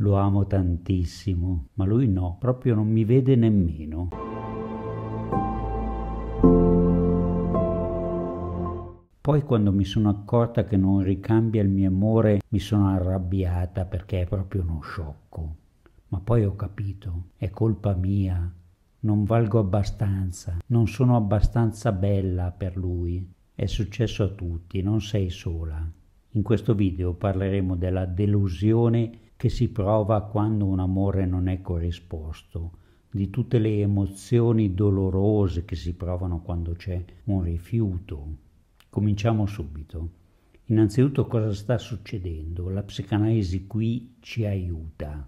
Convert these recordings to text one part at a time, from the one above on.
Lo amo tantissimo, ma lui no, proprio non mi vede nemmeno. Poi quando mi sono accorta che non ricambia il mio amore mi sono arrabbiata perché è proprio uno sciocco. Ma poi ho capito, è colpa mia, non valgo abbastanza, non sono abbastanza bella per lui. È successo a tutti, non sei sola. In questo video parleremo della delusione che si prova quando un amore non è corrisposto, di tutte le emozioni dolorose che si provano quando c'è un rifiuto. Cominciamo subito. Innanzitutto cosa sta succedendo? La psicanalisi qui ci aiuta.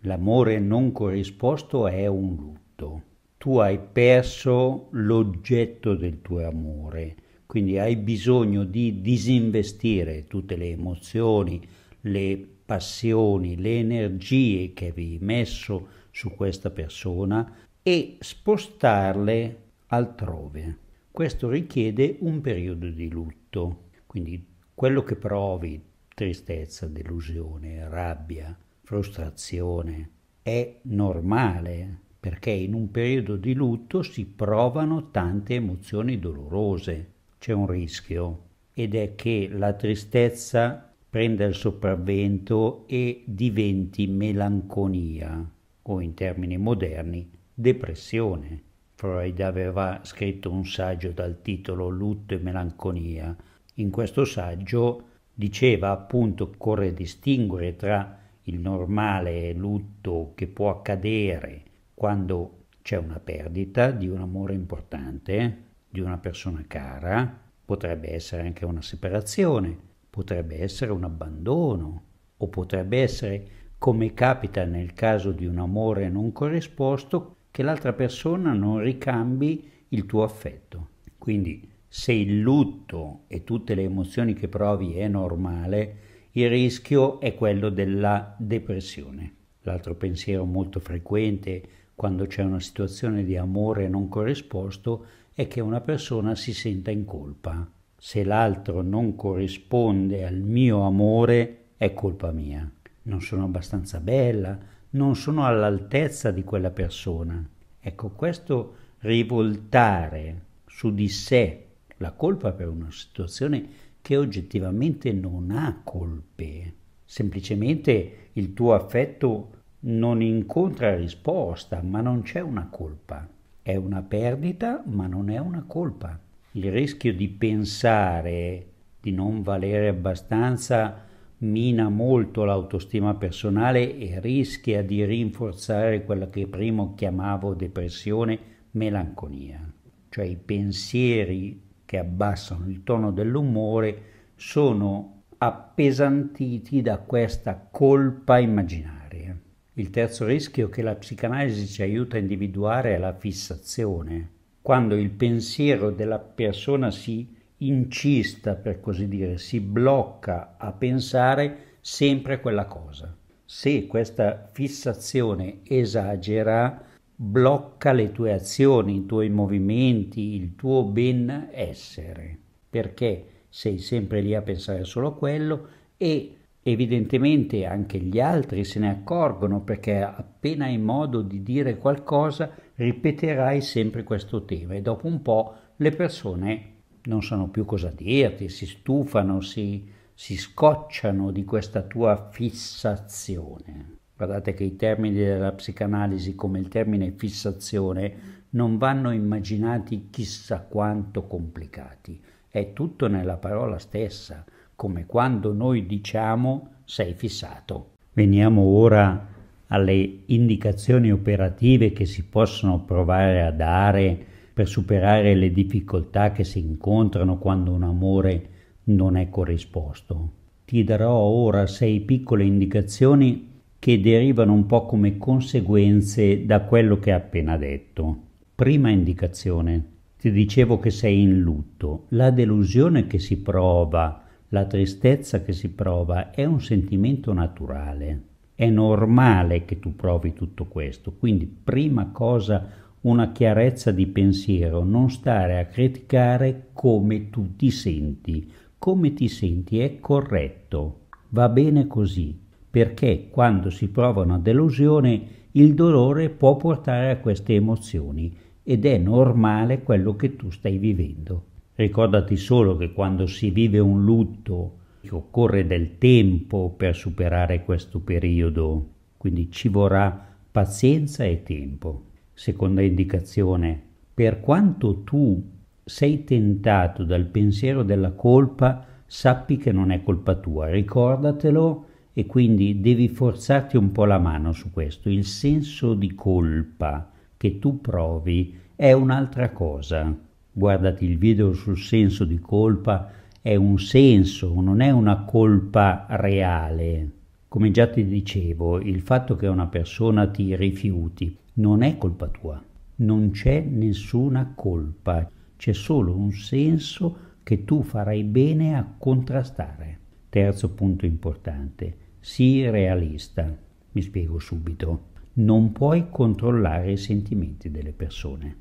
L'amore non corrisposto è un lutto. Tu hai perso l'oggetto del tuo amore, quindi hai bisogno di disinvestire tutte le emozioni, le passioni, le energie che avevi messo su questa persona e spostarle altrove. Questo richiede un periodo di lutto, quindi quello che provi, tristezza, delusione, rabbia, frustrazione, è normale perché in un periodo di lutto si provano tante emozioni dolorose. C'è un rischio ed è che la tristezza prenda il sopravvento e diventi melanconia o in termini moderni depressione. Freud aveva scritto un saggio dal titolo Lutto e melanconia. In questo saggio diceva appunto occorre distinguere tra il normale lutto che può accadere quando c'è una perdita di un amore importante, di una persona cara, potrebbe essere anche una separazione, potrebbe essere un abbandono o potrebbe essere, come capita nel caso di un amore non corrisposto, che l'altra persona non ricambi il tuo affetto. Quindi se il lutto e tutte le emozioni che provi è normale, il rischio è quello della depressione. L'altro pensiero molto frequente quando c'è una situazione di amore non corrisposto è che una persona si senta in colpa se l'altro non corrisponde al mio amore è colpa mia. Non sono abbastanza bella, non sono all'altezza di quella persona. Ecco, questo rivoltare su di sé la colpa per una situazione che oggettivamente non ha colpe. Semplicemente il tuo affetto non incontra risposta, ma non c'è una colpa. È una perdita, ma non è una colpa il rischio di pensare di non valere abbastanza mina molto l'autostima personale e rischia di rinforzare quella che prima chiamavo depressione, melanconia. Cioè i pensieri che abbassano il tono dell'umore sono appesantiti da questa colpa immaginaria. Il terzo rischio che la psicanalisi ci aiuta a individuare è la fissazione quando il pensiero della persona si incista, per così dire, si blocca a pensare sempre a quella cosa. Se questa fissazione esagera, blocca le tue azioni, i tuoi movimenti, il tuo benessere, perché sei sempre lì a pensare solo a quello e evidentemente anche gli altri se ne accorgono perché appena hai modo di dire qualcosa ripeterai sempre questo tema e dopo un po' le persone non sanno più cosa dirti, si stufano, si, si scocciano di questa tua fissazione. Guardate che i termini della psicanalisi come il termine fissazione non vanno immaginati chissà quanto complicati, è tutto nella parola stessa, come quando noi diciamo sei fissato. Veniamo ora alle indicazioni operative che si possono provare a dare per superare le difficoltà che si incontrano quando un amore non è corrisposto. Ti darò ora sei piccole indicazioni che derivano un po' come conseguenze da quello che ho appena detto. Prima indicazione. Ti dicevo che sei in lutto. La delusione che si prova, la tristezza che si prova è un sentimento naturale è normale che tu provi tutto questo, quindi prima cosa una chiarezza di pensiero, non stare a criticare come tu ti senti. Come ti senti è corretto, va bene così, perché quando si prova una delusione il dolore può portare a queste emozioni ed è normale quello che tu stai vivendo. Ricordati solo che quando si vive un lutto occorre del tempo per superare questo periodo, quindi ci vorrà pazienza e tempo. Seconda indicazione, per quanto tu sei tentato dal pensiero della colpa, sappi che non è colpa tua, ricordatelo e quindi devi forzarti un po' la mano su questo. Il senso di colpa che tu provi è un'altra cosa. Guardati il video sul senso di colpa è un senso, non è una colpa reale. Come già ti dicevo, il fatto che una persona ti rifiuti non è colpa tua, non c'è nessuna colpa, c'è solo un senso che tu farai bene a contrastare. Terzo punto importante, sii realista. Mi spiego subito. Non puoi controllare i sentimenti delle persone,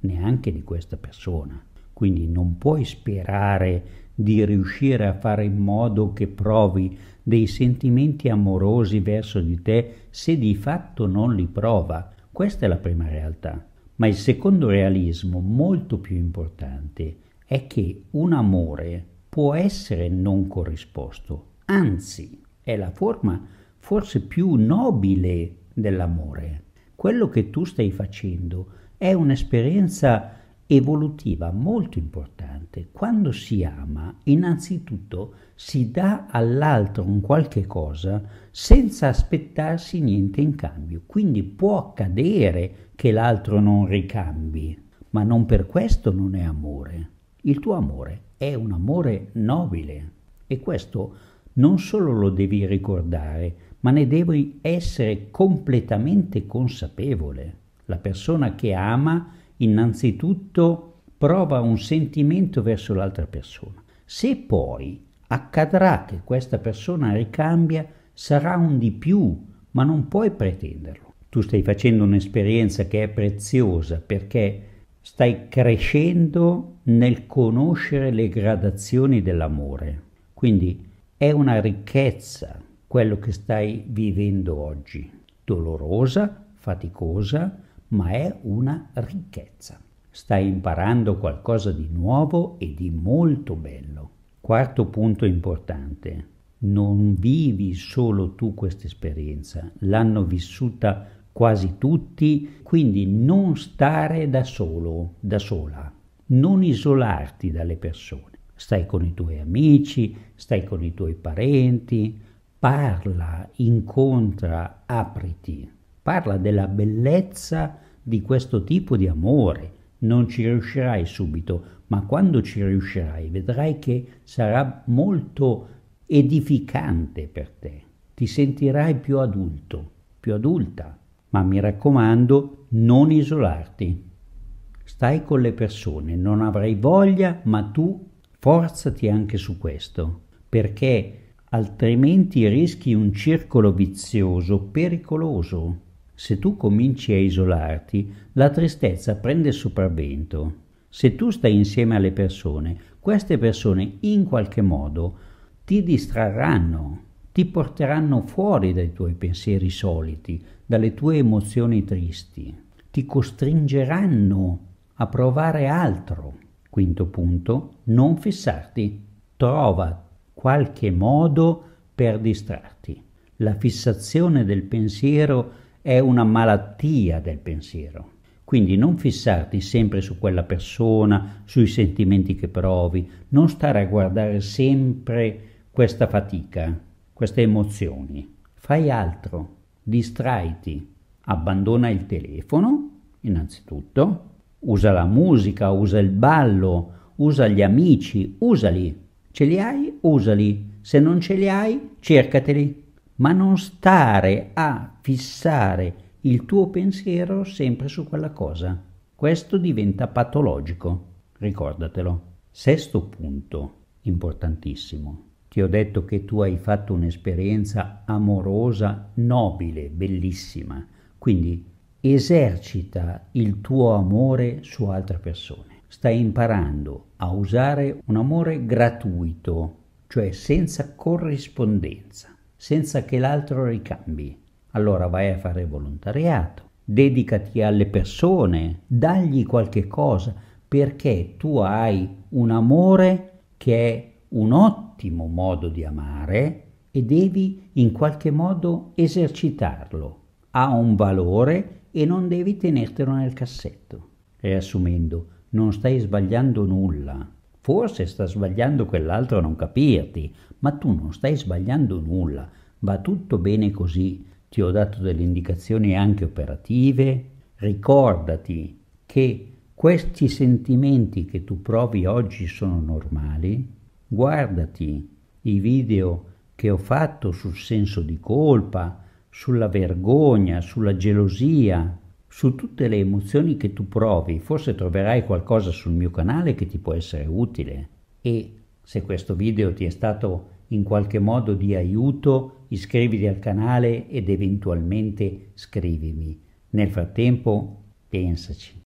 neanche di questa persona. Quindi non puoi sperare di riuscire a fare in modo che provi dei sentimenti amorosi verso di te se di fatto non li prova. Questa è la prima realtà. Ma il secondo realismo, molto più importante, è che un amore può essere non corrisposto, anzi è la forma forse più nobile dell'amore. Quello che tu stai facendo è un'esperienza evolutiva molto importante. Quando si ama, innanzitutto si dà all'altro un qualche cosa senza aspettarsi niente in cambio. Quindi può accadere che l'altro non ricambi, ma non per questo non è amore. Il tuo amore è un amore nobile e questo non solo lo devi ricordare, ma ne devi essere completamente consapevole. La persona che ama innanzitutto prova un sentimento verso l'altra persona. Se poi accadrà che questa persona ricambia, sarà un di più, ma non puoi pretenderlo. Tu stai facendo un'esperienza che è preziosa perché stai crescendo nel conoscere le gradazioni dell'amore. Quindi è una ricchezza quello che stai vivendo oggi, dolorosa, faticosa, ma è una ricchezza. Stai imparando qualcosa di nuovo e di molto bello. Quarto punto importante. Non vivi solo tu questa esperienza, l'hanno vissuta quasi tutti, quindi non stare da solo, da sola, non isolarti dalle persone. Stai con i tuoi amici, stai con i tuoi parenti, parla, incontra, apriti. Parla della bellezza di questo tipo di amore. Non ci riuscirai subito, ma quando ci riuscirai vedrai che sarà molto edificante per te. Ti sentirai più adulto, più adulta. Ma mi raccomando, non isolarti. Stai con le persone, non avrai voglia, ma tu forzati anche su questo, perché altrimenti rischi un circolo vizioso pericoloso. Se tu cominci a isolarti, la tristezza prende sopravvento. Se tu stai insieme alle persone, queste persone in qualche modo ti distrarranno, ti porteranno fuori dai tuoi pensieri soliti, dalle tue emozioni tristi, ti costringeranno a provare altro. Quinto punto, non fissarti, trova qualche modo per distrarti. La fissazione del pensiero è una malattia del pensiero. Quindi non fissarti sempre su quella persona, sui sentimenti che provi, non stare a guardare sempre questa fatica, queste emozioni. Fai altro, distraiti, abbandona il telefono, innanzitutto, usa la musica, usa il ballo, usa gli amici, usali. Ce li hai? Usali. Se non ce li hai, cercateli ma non stare a fissare il tuo pensiero sempre su quella cosa. Questo diventa patologico, ricordatelo. Sesto punto, importantissimo. Ti ho detto che tu hai fatto un'esperienza amorosa, nobile, bellissima. Quindi esercita il tuo amore su altre persone. Stai imparando a usare un amore gratuito, cioè senza corrispondenza senza che l'altro ricambi. Allora vai a fare volontariato, dedicati alle persone, dagli qualche cosa, perché tu hai un amore che è un ottimo modo di amare e devi in qualche modo esercitarlo. Ha un valore e non devi tenertelo nel cassetto. Riassumendo, non stai sbagliando nulla Forse sta sbagliando quell'altro a non capirti, ma tu non stai sbagliando nulla, va tutto bene così, ti ho dato delle indicazioni anche operative, ricordati che questi sentimenti che tu provi oggi sono normali, guardati i video che ho fatto sul senso di colpa, sulla vergogna, sulla gelosia, su tutte le emozioni che tu provi, forse troverai qualcosa sul mio canale che ti può essere utile. E se questo video ti è stato in qualche modo di aiuto, iscriviti al canale ed eventualmente scrivimi. Nel frattempo, pensaci.